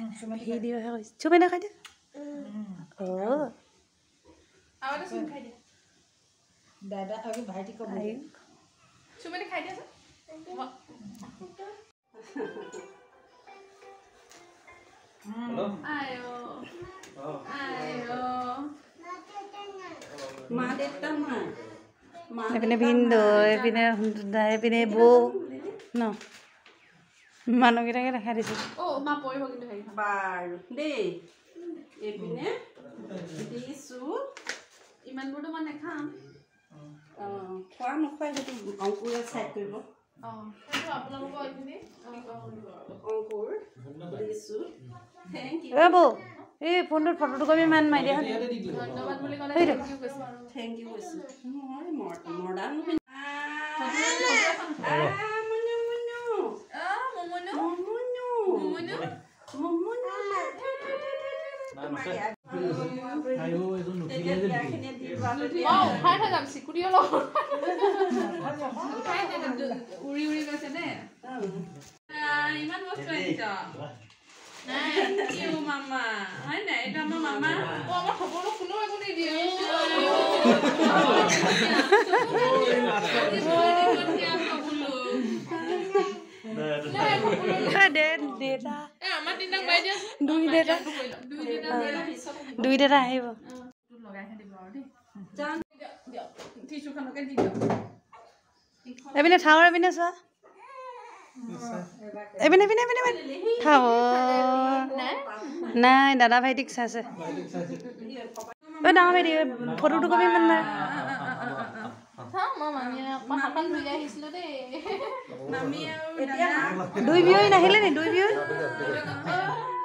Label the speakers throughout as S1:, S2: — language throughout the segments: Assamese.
S1: Video iya, harus. Coba nak aja. Hmm. Oh. Awalnya suka aja. Dada aku bhaji ko bhai. Coba nak aja. Halo. Ayo. Oh. Ayo. Mate tama. ini ভিনদৌ এপিনে দাই এপিনে বৌ kira মানুহকেইটাকে দেখাই দিছোঁ মা পৰিব কিন্তু হেৰি বাৰু দেই এইপিনে দিছোঁ ইমানবোৰতো মই নেখাম খোৱা নোখোৱাই সেইটো অংকুৰে চাইড কৰিব উঠাই থৈ যাম চিকুটি অলপ উঠাই উৰি উৰি গৈছে দে ইমান বস্তু আহিছ দুই দেউতা আহিব এপিনে থাক আৰু এপিনে চোৱা এপিনে এপিনে এপিনে থাক নাই দাদা ভাইটিক চাইছে অ' ডাঙৰ ভাইটি ফটোটো কবি ইমান মাৰ দুই বিহুই নাহিলে নি দুই বিহুই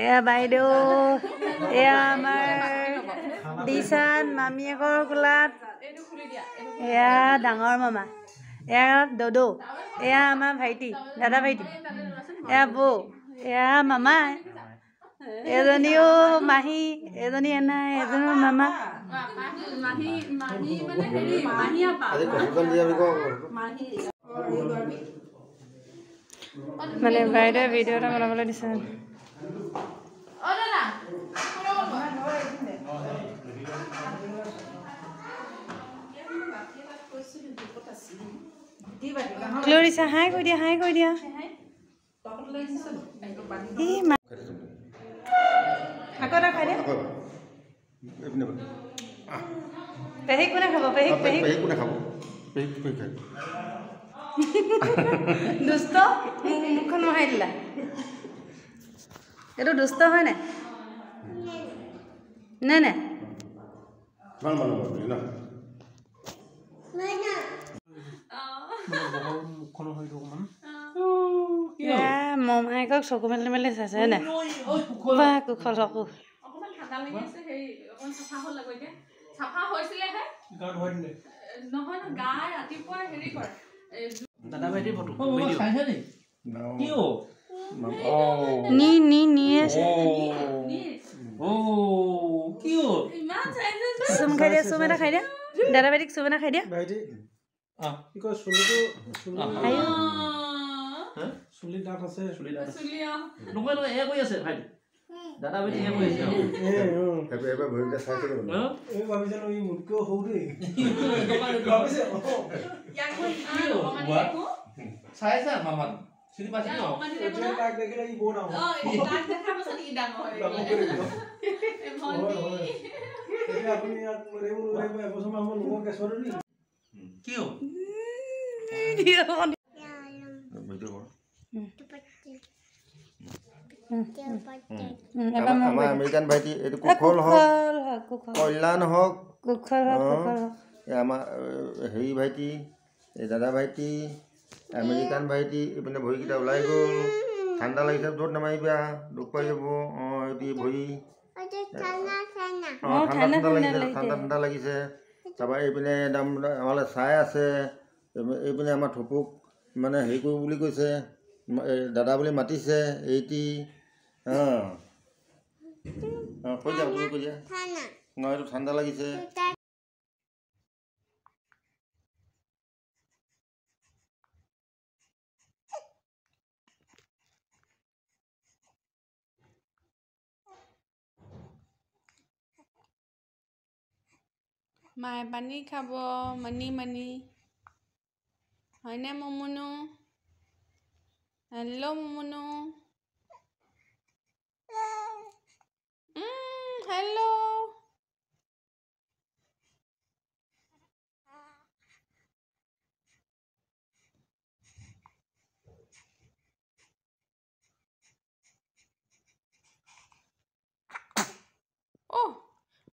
S1: এয়া বাইদেউ এয়া আমাৰ দিচান মামীয়েকৰ কোলাত এয়া ডাঙৰ মামা এয়া দদৌ এয়া আমাৰ ভাইটি দাদা ভাইটি এয়া বৌ এয়া মামা এজনীও মাহী এজনী এনাই এজনী মামা মানে বাইদেউ ভিডিঅ' এটা বনাবলৈ দিছে
S2: ক্লৰিছা হাই কৈ দিয়া হাই কৈ দিয়া
S1: দুষ্ট মোক মুখখন মহাই দিলা এইটো দুষ্ট হয় নাই নে নাই মমায়েকক চকু মেলি মেলি চাইছে নে বা কুশল চকু দাদা Oh. Nee, nee, nee. Oh. চুম খাই দিয়া চুম এটা খাই দিয়া দাদা বাইদেউক চুম এটা খাই দিয়া দাদা বাইদেউ চাইছা আমাৰ অ কাক দেখা পাছত ই ডাঙৰ হৈ গ'ল কল্যাণ হক আমাৰ হেৰি ভাইটি দাদা ভাইটি আমেৰিকান ভাইটি এইপিনে ভৰিকেইটা ওলাই গ'ল ঠাণ্ডা লাগিছে য'ত নামাৰিবা দুখ পাই যাব অঁ এইটি ভৰি
S2: অঁ ঠাণ্ডা ঠাণ্ডা লাগিছে ঠাণ্ডা ঠাণ্ডা
S1: লাগিছে তাৰপৰা এইপিনে একদম আমালৈ ছাই আছে এইপিনে আমাৰ থপুক মানে হেৰি কৰোঁ বুলি কৈছে দাদা বুলি মাতিছে এইটি অঁ কৈ যাওঁ কৈ দিয়া নহয় এইটো ঠাণ্ডা লাগিছে মায়ে পানী খাব মানি মানি হয়নে মুমুনু হেল্ল' মুমুনু হেল্ল' Oh,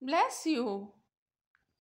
S1: bless you.